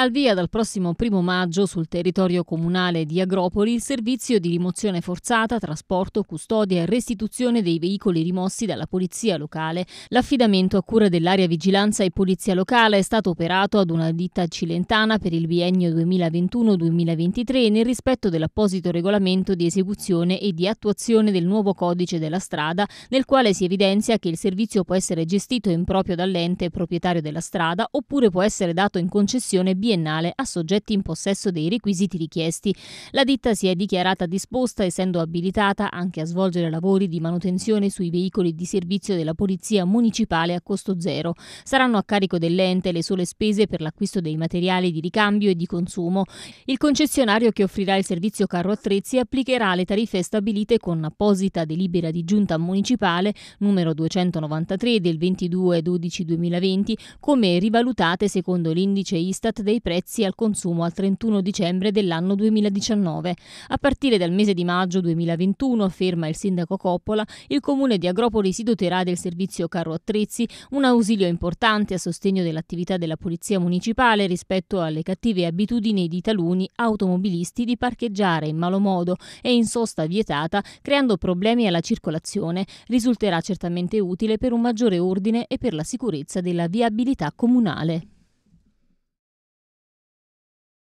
Al via dal prossimo primo maggio sul territorio comunale di Agropoli il servizio di rimozione forzata, trasporto, custodia e restituzione dei veicoli rimossi dalla polizia locale. L'affidamento a cura dell'area vigilanza e polizia locale è stato operato ad una ditta cilentana per il biennio 2021-2023 nel rispetto dell'apposito regolamento di esecuzione e di attuazione del nuovo codice della strada, nel quale si evidenzia che il servizio può essere gestito in proprio dall'ente proprietario della strada oppure può essere dato in concessione biennale biennale a soggetti in possesso dei requisiti richiesti. La ditta si è dichiarata disposta, essendo abilitata anche a svolgere lavori di manutenzione sui veicoli di servizio della Polizia Municipale a costo zero. Saranno a carico dell'ente le sole spese per l'acquisto dei materiali di ricambio e di consumo. Il concessionario che offrirà il servizio carro attrezzi applicherà le tariffe stabilite con apposita delibera di giunta municipale numero 293 del 22 12 2020 come rivalutate secondo l'indice Istat dei dei prezzi al consumo al 31 dicembre dell'anno 2019. A partire dal mese di maggio 2021, afferma il sindaco Coppola, il comune di Agropoli si doterà del servizio carro attrezzi, un ausilio importante a sostegno dell'attività della polizia municipale rispetto alle cattive abitudini di taluni automobilisti di parcheggiare in malo modo e in sosta vietata, creando problemi alla circolazione. Risulterà certamente utile per un maggiore ordine e per la sicurezza della viabilità comunale.